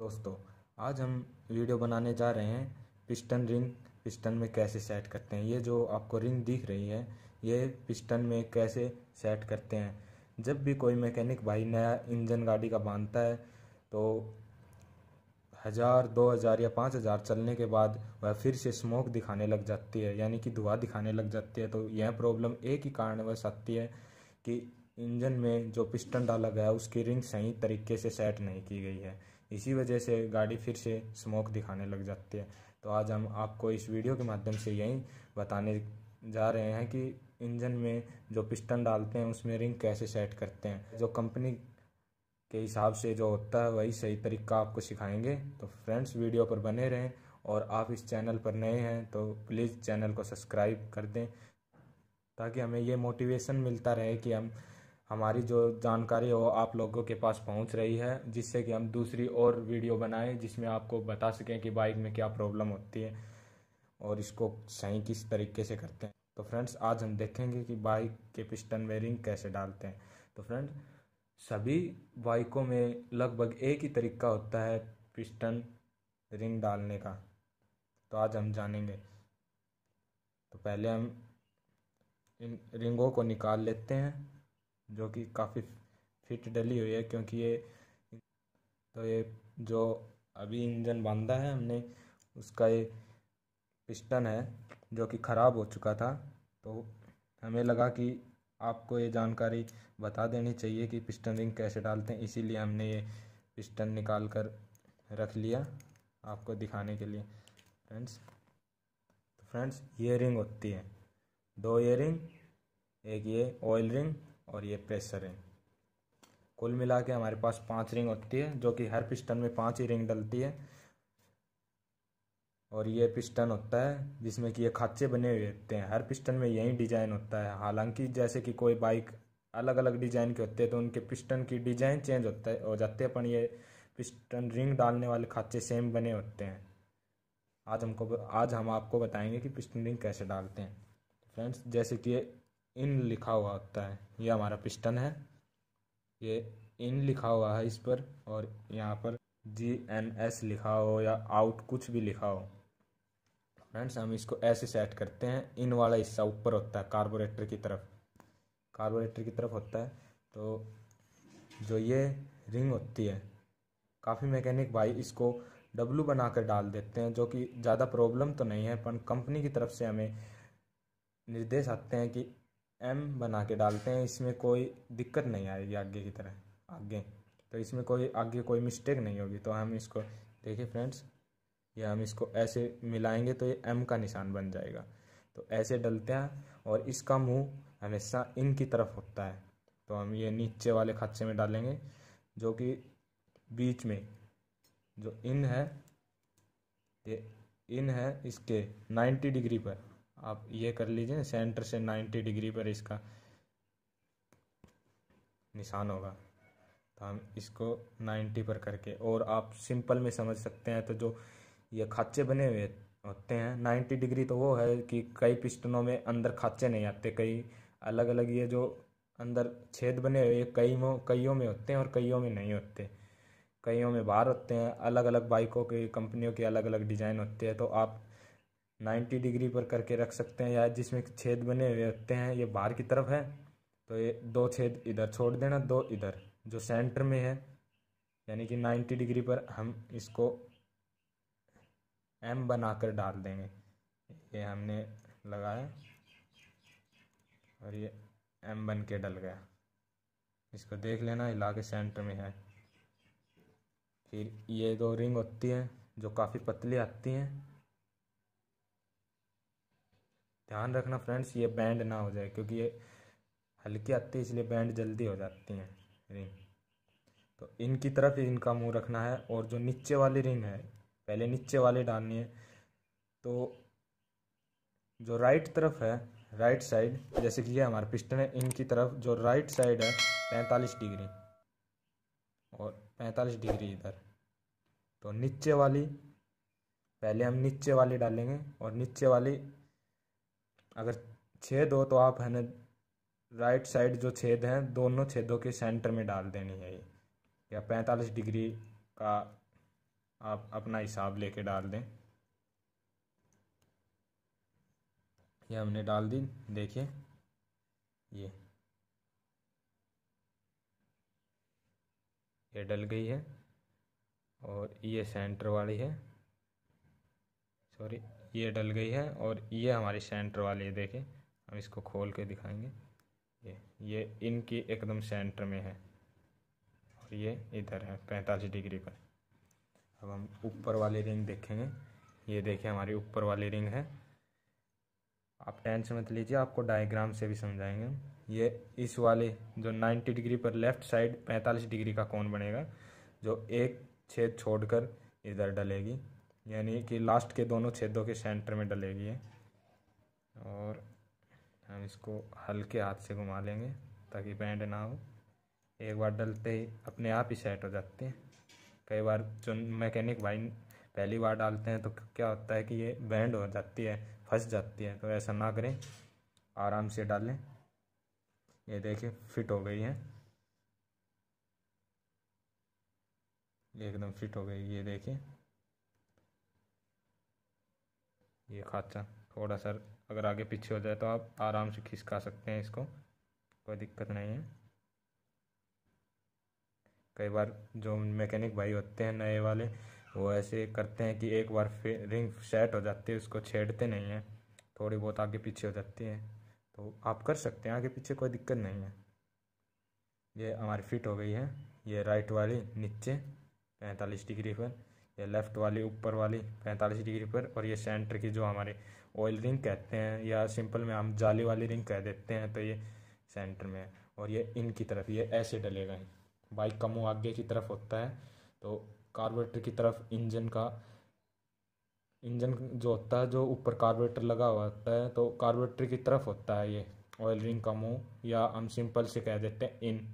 दोस्तों आज हम वीडियो बनाने जा रहे हैं पिस्टन रिंग पिस्टन में कैसे सेट करते हैं ये जो आपको रिंग दिख रही है ये पिस्टन में कैसे सेट करते हैं जब भी कोई मैकेनिक भाई नया इंजन गाड़ी का बांधता है तो हज़ार दो हज़ार या पाँच हज़ार चलने के बाद वह फिर से स्मोक दिखाने लग जाती है यानी कि धुआं दिखाने लग जाती है तो यह प्रॉब्लम एक ही कारण वह आती है कि इंजन में जो पिस्टन डाला गया उसकी रिंग सही तरीके से सेट नहीं की गई है इसी वजह से गाड़ी फिर से स्मोक दिखाने लग जाती है तो आज हम आपको इस वीडियो के माध्यम से यही बताने जा रहे हैं कि इंजन में जो पिस्टन डालते हैं उसमें रिंग कैसे सेट करते हैं जो कंपनी के हिसाब से जो होता है वही सही तरीका आपको सिखाएंगे तो फ्रेंड्स वीडियो पर बने रहें और आप इस चैनल पर नए हैं तो प्लीज़ चैनल को सब्सक्राइब कर दें ताकि हमें ये मोटिवेशन मिलता रहे कि हम हमारी जो जानकारी हो आप लोगों के पास पहुंच रही है जिससे कि हम दूसरी और वीडियो बनाएं जिसमें आपको बता सकें कि बाइक में क्या प्रॉब्लम होती है और इसको सही किस तरीके से करते हैं तो फ्रेंड्स आज हम देखेंगे कि बाइक के पिस्टन में रिंग कैसे डालते हैं तो फ्रेंड्स सभी बाइकों में लगभग एक ही तरीका होता है पिस्टन रिंग डालने का तो आज हम जानेंगे तो पहले हम इन रिंगों को निकाल लेते हैं जो कि काफ़ी फिट डली हुई है क्योंकि ये तो ये जो अभी इंजन बांधा है हमने उसका ये पिस्टन है जो कि ख़राब हो चुका था तो हमें लगा कि आपको ये जानकारी बता देनी चाहिए कि पिस्टन रिंग कैसे डालते हैं इसीलिए हमने ये पिस्टन निकाल कर रख लिया आपको दिखाने के लिए फ्रेंड्स तो फ्रेंड्स ये रिंग होती है दो ये रिंग एक ये ऑयल रिंग और ये प्रेशर रिंग कुल मिला के हमारे पास पांच रिंग होती है जो कि हर पिस्टन में पांच ही रिंग डलती है और ये पिस्टन होता है जिसमें कि ये खाचे बने हुए होते हैं हर पिस्टन में यही डिज़ाइन होता है हालांकि जैसे कि कोई बाइक अलग अलग डिज़ाइन के होते हैं तो उनके पिस्टन की डिज़ाइन चेंज होता है हो जाते हैं पर ये पिस्टन रिंग डालने वाले खाचे सेम बने होते हैं आज हमको आज हम आपको बताएंगे कि पिस्टन रिंग कैसे डालते हैं फ्रेंड्स जैसे कि इन लिखा हुआ होता है ये हमारा पिस्टन है ये इन लिखा हुआ है इस पर और यहाँ पर जी एन एस लिखा हो या आउट कुछ भी लिखा हो फ्रेंड्स हम इसको ऐसे सेट करते हैं इन वाला हिस्सा ऊपर होता है कार्बोरेटर की तरफ कार्बोरेटर की तरफ होता है तो जो ये रिंग होती है काफ़ी मैकेनिक भाई इसको डब्लू बना कर डाल देते हैं जो कि ज़्यादा प्रॉब्लम तो नहीं है पर कंपनी की तरफ से हमें निर्देश आते हैं कि एम बना के डालते हैं इसमें कोई दिक्कत नहीं आएगी आगे की तरह आगे तो इसमें कोई आगे कोई मिस्टेक नहीं होगी तो हम इसको देखिए फ्रेंड्स ये हम इसको ऐसे मिलाएंगे तो ये एम का निशान बन जाएगा तो ऐसे डलते हैं और इसका मुंह हमेशा इन की तरफ होता है तो हम ये नीचे वाले खाचे में डालेंगे जो कि बीच में जो इन है ये इन है इसके 90 डिग्री पर आप ये कर लीजिए सेंटर से 90 डिग्री पर इसका निशान होगा तो हम इसको 90 पर करके और आप सिंपल में समझ सकते हैं तो जो ये खाचे बने हुए होते हैं 90 डिग्री तो वो है कि कई पिस्टनों में अंदर खाचे नहीं आते कई अलग अलग ये जो अंदर छेद बने हुए कई कईयों में होते हैं और कईयों में नहीं होते कईयों में बाहर होते हैं अलग अलग बाइकों के कंपनियों के अलग अलग डिज़ाइन होते हैं तो आप 90 डिग्री पर करके रख सकते हैं या जिसमें छेद बने हुए रखते हैं ये बाहर की तरफ है तो ये दो छेद इधर छोड़ देना दो इधर जो सेंटर में है यानी कि 90 डिग्री पर हम इसको एम बनाकर डाल देंगे ये हमने लगाया और ये एम बन के डल गया इसको देख लेना हिला के सेंटर में है फिर ये दो रिंग होती हैं जो काफ़ी पतली आती हैं ध्यान रखना फ्रेंड्स ये बैंड ना हो जाए क्योंकि ये हल्के आते इसलिए बैंड जल्दी हो जाती हैं रिंग तो इनकी तरफ ही इनका मुंह रखना है और जो नीचे वाली रिंग है पहले नीचे वाले डालनी है तो जो राइट तरफ है राइट साइड जैसे कि ये हमारे पिस्टन है इनकी तरफ जो राइट साइड है पैंतालीस डिग्री और पैंतालीस डिग्री इधर तो नीचे वाली पहले हम नीचे वाली डालेंगे और नीचे वाली अगर छेद हो तो आप हमें राइट साइड जो छेद हैं दोनों छेदों के सेंटर में डाल देनी है ये या पैंतालीस डिग्री का आप अपना हिसाब लेके डाल दें ये हमने डाल दी देखिए ये ये डल गई है और ये सेंटर वाली है सॉरी ये डल गई है और ये हमारी सेंटर वाली देखें हम इसको खोल के दिखाएंगे ये ये इनकी एकदम सेंटर में है और ये इधर है पैंतालीस डिग्री पर अब हम ऊपर वाली रिंग देखेंगे ये देखिए हमारी ऊपर वाली रिंग है आप टेंशन मत लीजिए आपको डायग्राम से भी समझाएंगे ये इस वाले जो 90 डिग्री पर लेफ्ट साइड 45 डिग्री का कोण बनेगा जो एक छेद छोड़कर इधर डलेगी यानी कि लास्ट के दोनों छेदों के सेंटर में डलेगी और हम इसको हल्के हाथ से घुमा लेंगे ताकि बैंड ना हो एक बार डलते ही अपने आप ही सेट हो जाते हैं कई बार जो मैकेनिक भाई पहली बार डालते हैं तो क्या होता है कि ये बैंड हो जाती है फंस जाती है तो ऐसा ना करें आराम से डालें ये देखिए फिट हो गई है एकदम फिट हो गई ये देखिए ये खाचा थोड़ा सा अगर आगे पीछे हो जाए तो आप आराम से खिसका सकते हैं इसको कोई दिक्कत नहीं है कई बार जो मैकेनिक भाई होते हैं नए वाले वो ऐसे करते हैं कि एक बार रिंग सेट हो जाती है उसको छेड़ते नहीं हैं थोड़ी बहुत आगे पीछे हो जाती है तो आप कर सकते हैं आगे पीछे कोई दिक्कत नहीं है ये हमारी फिट हो गई है ये राइट वाली नीचे पैंतालीस डिग्री पर ये लेफ़्ट वाली ऊपर वाली पैंतालीस डिग्री पर और ये सेंटर की जो हमारे ऑयल रिंग कहते हैं या सिंपल में हम जाली वाली रिंग कह देते हैं तो ये सेंटर में है और ये इन की तरफ ये ऐसे डलेगा बाइक का मुँह आगे की तरफ होता है तो कार्बोरेटर की तरफ इंजन का इंजन जो होता है जो ऊपर कार्बोरेटर लगा हुआ होता है तो कार्बोरेटर की तरफ होता है ये ऑयल रिंग का मुँह या हम सिंपल से कह देते हैं इन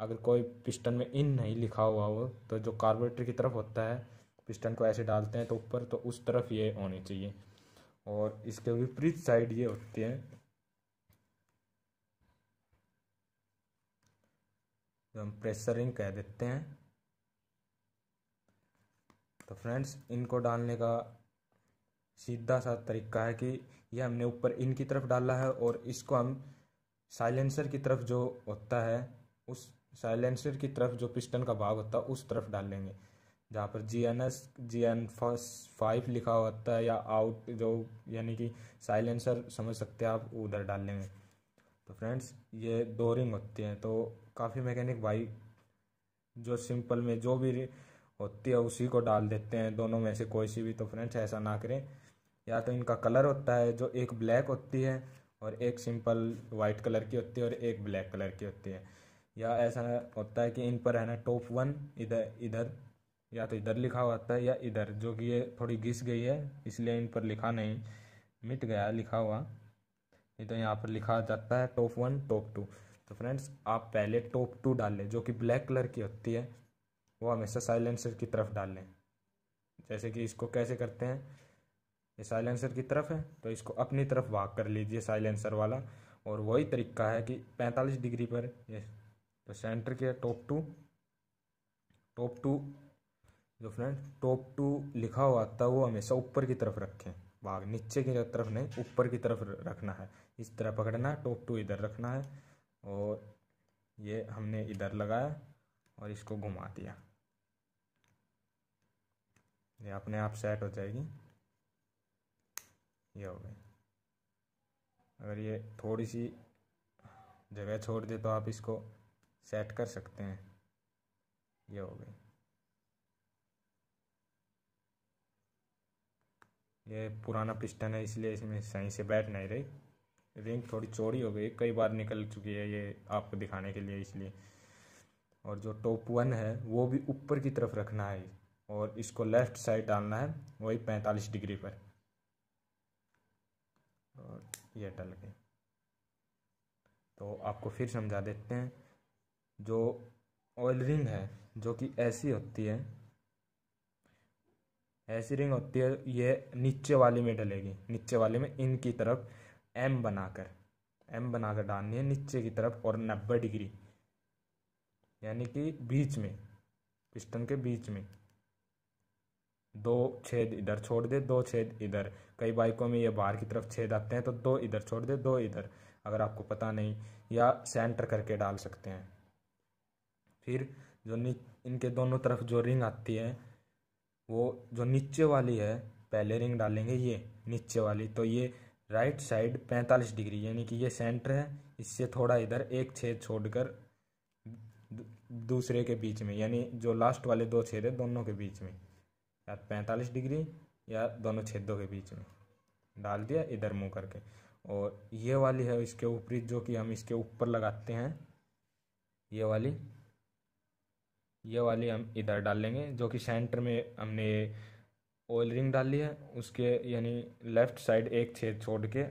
अगर कोई पिस्टन में इन नहीं लिखा हुआ हो तो जो कार्बोरेटर की तरफ होता है पिस्टन को ऐसे डालते हैं तो ऊपर तो उस तरफ ये होनी चाहिए और इसके विपरीत साइड ये होती है जो हम प्रेशरिंग कह देते हैं तो फ्रेंड्स इनको डालने का सीधा सा तरीका है कि ये हमने ऊपर इनकी तरफ डाला है और इसको हम साइलेंसर की तरफ जो होता है उस साइलेंसर की तरफ जो पिस्टन का भाग होता है उस तरफ डालेंगे जहाँ पर G N S G N five लिखा होता है या आउट जो यानी कि साइलेंसर समझ सकते हैं आप उधर डालने में तो फ्रेंड्स ये दो रिंग होती हैं तो काफ़ी मैकेनिक भाई जो सिंपल में जो भी होती है उसी को डाल देते हैं दोनों में से कोई सी भी तो फ्रेंड्स ऐसा ना करें या तो इनका कलर होता है जो एक ब्लैक होती है और एक सिंपल वाइट कलर की होती है और एक ब्लैक कलर की होती है या ऐसा होता है कि इन पर है ना टॉप वन इधर इधर या तो इधर लिखा हुआ था है या इधर जो कि ये थोड़ी घिस गई है इसलिए इन पर लिखा नहीं मिट गया लिखा हुआ नहीं तो यहाँ पर लिखा जाता है टॉप वन टॉप टू तो फ्रेंड्स आप पहले टॉप टू डाल लें जो कि ब्लैक कलर की होती है वो हमेशा साइलेंसर की तरफ डाल लें जैसे कि इसको कैसे करते हैं ये साइलेंसर की तरफ है तो इसको अपनी तरफ वाक कर लीजिए साइलेंसर वाला और वही तरीका है कि 45 डिग्री पर ये तो सेंटर के टॉप टू टॉप टू जो फ्रेंड टॉप टू लिखा हुआ आता है वो हमेशा ऊपर की तरफ रखें भाग नीचे की तरफ नहीं ऊपर की तरफ रखना है इस तरह पकड़ना है टॉप टू इधर रखना है और ये हमने इधर लगाया और इसको घुमा दिया ये अपने आप सेट हो जाएगी ये हो गई अगर ये थोड़ी सी जगह छोड़ दे तो आप इसको सेट कर सकते हैं ये हो गई ये पुराना पिस्टन है इसलिए इसमें सही से बैठ नहीं रही रिंग थोड़ी चौड़ी हो गई कई बार निकल चुकी है ये आपको दिखाने के लिए इसलिए और जो टॉप वन है वो भी ऊपर की तरफ रखना है और इसको लेफ्ट साइड डालना है वही पैंतालीस डिग्री पर और ये डल गई तो आपको फिर समझा देते हैं जो ऑयल रिंग है जो कि ऐसी होती है ऐसी रिंग होती है ये नीचे वाले में डलेगी नीचे वाले में इनकी तरफ एम बनाकर एम बनाकर डालनी है नीचे की तरफ और नब्बे डिग्री यानी कि बीच में पिस्टन के बीच में दो छेद इधर छोड़ दे दो छेद इधर कई बाइकों में ये बाहर की तरफ छेद आते हैं तो दो इधर छोड़ दे दो इधर अगर आपको पता नहीं या सेंटर करके डाल सकते हैं फिर जो इनके दोनों तरफ जो रिंग आती है वो जो नीचे वाली है पहले रिंग डालेंगे ये नीचे वाली तो ये राइट साइड पैंतालीस डिग्री यानी कि ये सेंटर है इससे थोड़ा इधर एक छेद छोड़कर दूसरे के बीच में यानी जो लास्ट वाले दो छेद है दोनों के बीच में या पैंतालीस डिग्री या दोनों छेदों के बीच में डाल दिया इधर मुंह करके और ये वाली है इसके ऊपरी जो कि हम इसके ऊपर लगाते हैं ये वाली ये वाली हम इधर डाल लेंगे जो कि सेंटर में हमने ऑयल रिंग डाल ली है उसके यानी लेफ़्ट साइड एक छेद छोड़ के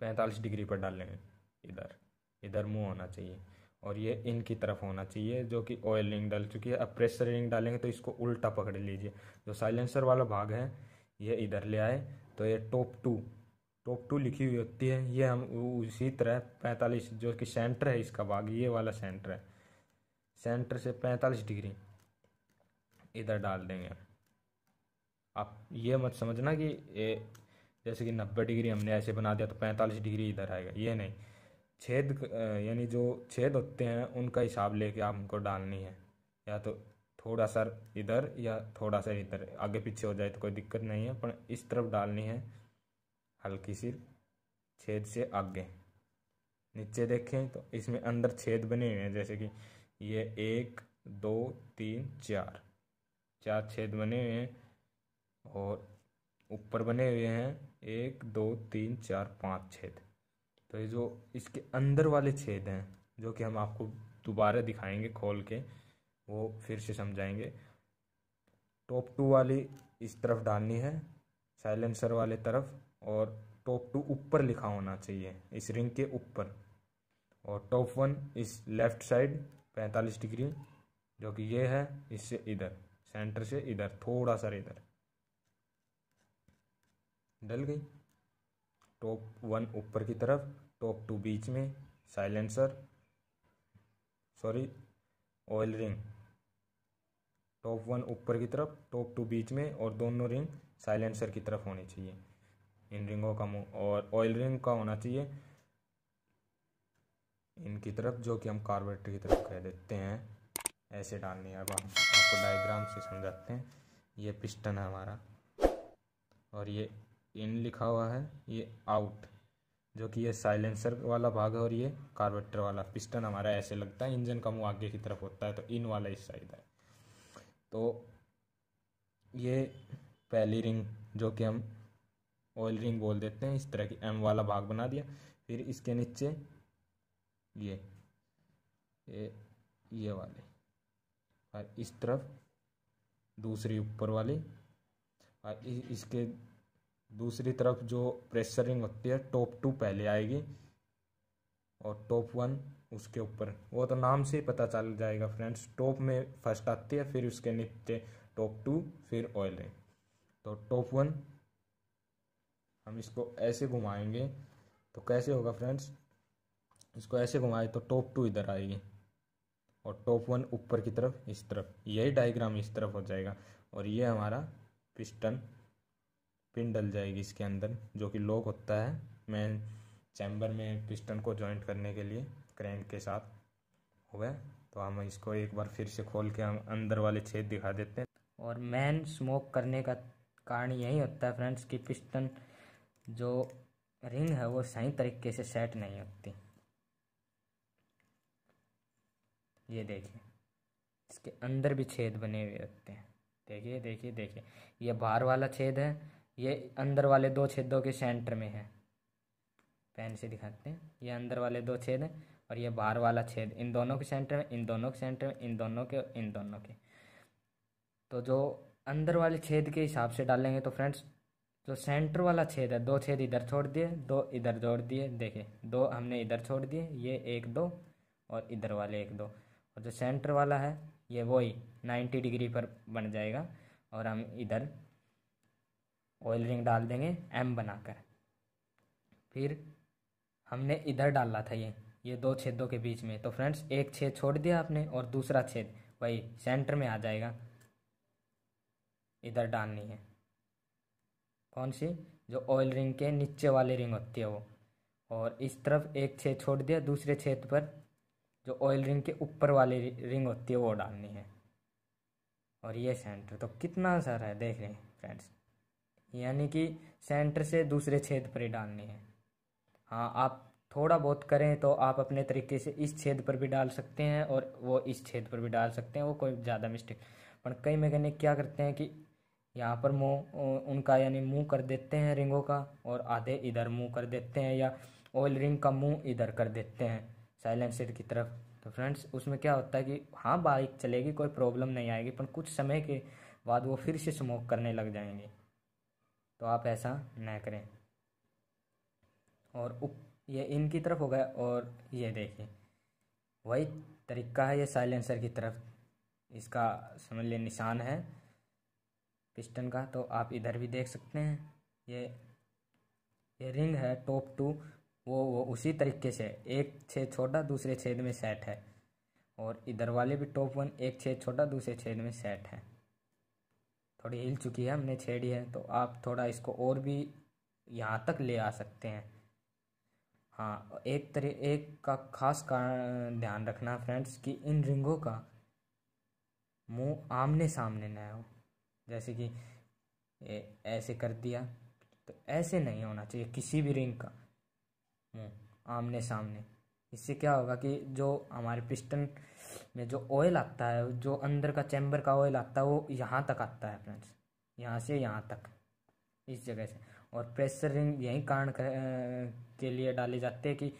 पैंतालीस डिग्री पर डाल लेंगे इधर इधर मुंह होना चाहिए और ये इनकी तरफ होना चाहिए जो कि ऑयल रिंग डाल चुकी है अब प्रेशर रिंग डालेंगे तो इसको उल्टा पकड़ लीजिए जो साइलेंसर वाला भाग है ये इधर ले आए तो ये टॉप टू टॉप टू लिखी हुई होती है ये हम उसी तरह पैंतालीस जो कि सेंटर है इसका भाग ये वाला सेंटर है सेंटर से पैंतालीस डिग्री इधर डाल देंगे आप ये मत समझना कि ये जैसे कि नब्बे डिग्री हमने ऐसे बना दिया तो पैंतालीस डिग्री इधर आएगा ये नहीं छेद यानी जो छेद होते हैं उनका हिसाब लेके आप हमको डालनी है या तो थोड़ा सा इधर या थोड़ा सा इधर आगे पीछे हो जाए तो कोई दिक्कत नहीं है पर इस तरफ डालनी है हल्की सी छेद से आगे नीचे देखें तो इसमें अंदर छेद बने हुए हैं जैसे कि ये एक दो तीन चार चार छेद बने हुए हैं और ऊपर बने हुए हैं एक दो तीन चार पाँच छेद तो ये जो इसके अंदर वाले छेद हैं जो कि हम आपको दोबारा दिखाएंगे खोल के वो फिर से समझाएंगे टॉप टू वाली इस तरफ डालनी है साइलेंसर वाले तरफ और टॉप टू ऊपर लिखा होना चाहिए इस रिंग के ऊपर और टॉप वन इस लेफ्ट साइड पैंतालीस डिग्री जो कि ये है इससे इधर सेंटर से इधर थोड़ा सा इधर डल गई टॉप वन ऊपर की तरफ टॉप टू बीच में silencer sorry oil ring top one ऊपर की तरफ टॉप टू बीच में और दोनों रिंग साइलेंसर की तरफ होनी चाहिए इन रिंगों का और ऑयल रिंग का होना चाहिए इनकी तरफ जो कि हम कार्बोरेटर की तरफ कह देते हैं ऐसे डालनी है अब हम आपको डायग्राम से समझाते हैं ये पिस्टन है हमारा और ये इन लिखा हुआ है ये आउट जो कि ये साइलेंसर वाला भाग है और ये कार्बोरेटर वाला पिस्टन हमारा ऐसे लगता है इंजन का मुँह आगे की तरफ होता है तो इन वाला इस साइड है तो ये पहली रिंग जो कि हम ऑयल रिंग बोल देते हैं इस तरह की एम वाला भाग बना दिया फिर इसके नीचे ये ये ये वाले और इस तरफ दूसरी ऊपर वाली और इसके दूसरी तरफ जो प्रेशरिंग होती है टॉप टू पहले आएगी और टॉप वन उसके ऊपर वो तो नाम से ही पता चल जाएगा फ्रेंड्स टॉप में फर्स्ट आती है फिर उसके नीचे टॉप टू फिर ऑयल रिंग तो टॉप वन हम इसको ऐसे घुमाएंगे तो कैसे होगा फ्रेंड्स इसको ऐसे घुमाए तो टॉप टू इधर आएगी और टॉप वन ऊपर की तरफ इस तरफ यही डायग्राम इस तरफ हो जाएगा और ये हमारा पिस्टन पिन डल जाएगी इसके अंदर जो कि लॉक होता है मेन चैम्बर में पिस्टन को जॉइंट करने के लिए क्रैंक के साथ हो गया तो हम इसको एक बार फिर से खोल के हम अंदर वाले छेद दिखा देते हैं और मैन स्मोक करने का कारण यही होता है फ्रेंड्स कि पिस्टन जो रिंग है वो सही तरीके से सेट नहीं होती ये देखिए इसके अंदर भी छेद बने हुए होते हैं देखिए देखिए देखिए ये बाहर वाला छेद है ये अंदर वाले दो छेदों के सेंटर में है पेन से दिखाते हैं ये अंदर वाले दो छेद हैं और ये बाहर वाला छेद इन दोनों के सेंटर में इन दोनों के सेंटर में इन दोनों के इन दोनों के तो जो अंदर वाले छेद के हिसाब से डालेंगे तो फ्रेंड्स जो सेंटर वाला छेद है दो छेद इधर छोड़ दिए दो इधर जोड़ दिए देखिए दो हमने इधर छोड़ दिए ये एक दो और इधर वाले एक दो और जो सेंटर वाला है ये वही नाइन्टी डिग्री पर बन जाएगा और हम इधर ऑयल रिंग डाल देंगे एम बनाकर फिर हमने इधर डाला था ये ये दो छेदों के बीच में तो फ्रेंड्स एक छेद छोड़ दिया आपने और दूसरा छेद वही सेंटर में आ जाएगा इधर डालनी है कौन सी जो ऑयल रिंग के नीचे वाली रिंग होती है वो और इस तरफ एक छेद छोड़ दिया दूसरे छेद पर जो ऑयल रिंग के ऊपर वाली रिंग होती है वो डालनी है और ये सेंटर तो कितना सारा है देख रहे हैं फ्रेंड्स यानी कि सेंटर से दूसरे छेद पर ही डालनी है हाँ आप थोड़ा बहुत करें तो आप अपने तरीके से इस छेद पर भी डाल सकते हैं और वो इस छेद पर भी डाल सकते हैं वो कोई ज़्यादा मिस्टेक पर कई मैकेनिक क्या करते हैं कि यहाँ पर मुँह उनका यानी मुँह कर देते हैं रिंगों का और आधे इधर मुँह कर देते हैं या ऑयल रिंग का मुँह इधर कर देते हैं साइलेंसर की तरफ तो फ्रेंड्स उसमें क्या होता है कि हाँ बाइक चलेगी कोई प्रॉब्लम नहीं आएगी पर कुछ समय के बाद वो फिर से स्मोक करने लग जाएंगे तो आप ऐसा ना करें और उप ये इनकी तरफ हो गया और ये देखिए वही तरीका है ये साइलेंसर की तरफ इसका समझ लिया निशान है पिस्टन का तो आप इधर भी देख सकते हैं ये ये रिंग है टॉप टू वो वो उसी तरीके से एक छेद छोटा दूसरे छेद में सेट है और इधर वाले भी टॉप वन एक छेद छोटा दूसरे छेद में सेट है थोड़ी हिल चुकी है हमने छेड़ी है तो आप थोड़ा इसको और भी यहाँ तक ले आ सकते हैं हाँ एक तरी एक का खास कारण ध्यान रखना फ्रेंड्स कि इन रिंगों का मुंह आमने सामने ना हो जैसे कि ऐसे कर दिया तो ऐसे नहीं होना चाहिए किसी भी रिंग का हैं आमने सामने इससे क्या होगा कि जो हमारे पिस्टन में जो ऑयल आता है जो अंदर का चैम्बर का ऑयल आता है वो यहाँ तक आता है फ्रेंड्स यहाँ से यहाँ तक इस जगह से और प्रेशर रिंग यही कारण के लिए डाले जाते हैं कि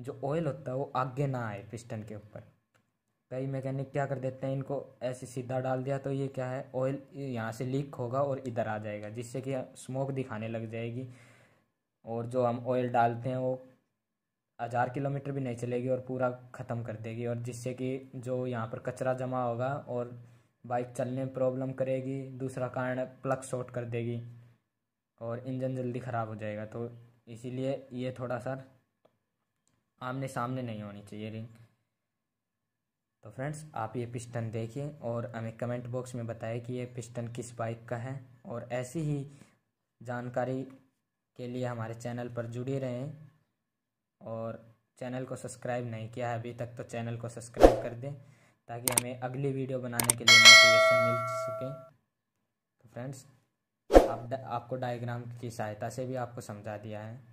जो ऑयल होता है वो आगे ना आए पिस्टन के ऊपर कई मैकेनिक क्या कर देते हैं इनको ऐसे सीधा डाल दिया तो ये क्या है ऑयल यहाँ से लीक होगा और इधर आ जाएगा जिससे कि स्मोक दिखाने लग जाएगी और जो हम ऑयल डालते हैं वो हज़ार किलोमीटर भी नहीं चलेगी और पूरा ख़त्म कर देगी और जिससे कि जो यहाँ पर कचरा जमा होगा और बाइक चलने में प्रॉब्लम करेगी दूसरा कारण प्लग शॉर्ट कर देगी और इंजन जल्दी ख़राब हो जाएगा तो इसीलिए ये थोड़ा सा आमने सामने नहीं होनी चाहिए रिंग तो फ्रेंड्स आप ये पिस्टन देखिए और हमें कमेंट बॉक्स में बताएं कि ये पिस्टन किस बाइक का है और ऐसी ही जानकारी के लिए हमारे चैनल पर जुड़े रहें और चैनल को सब्सक्राइब नहीं किया है अभी तक तो चैनल को सब्सक्राइब कर दें ताकि हमें अगली वीडियो बनाने के लिए मोटिवेशन मिल सके तो फ्रेंड्स आप आपको डायग्राम की सहायता से भी आपको समझा दिया है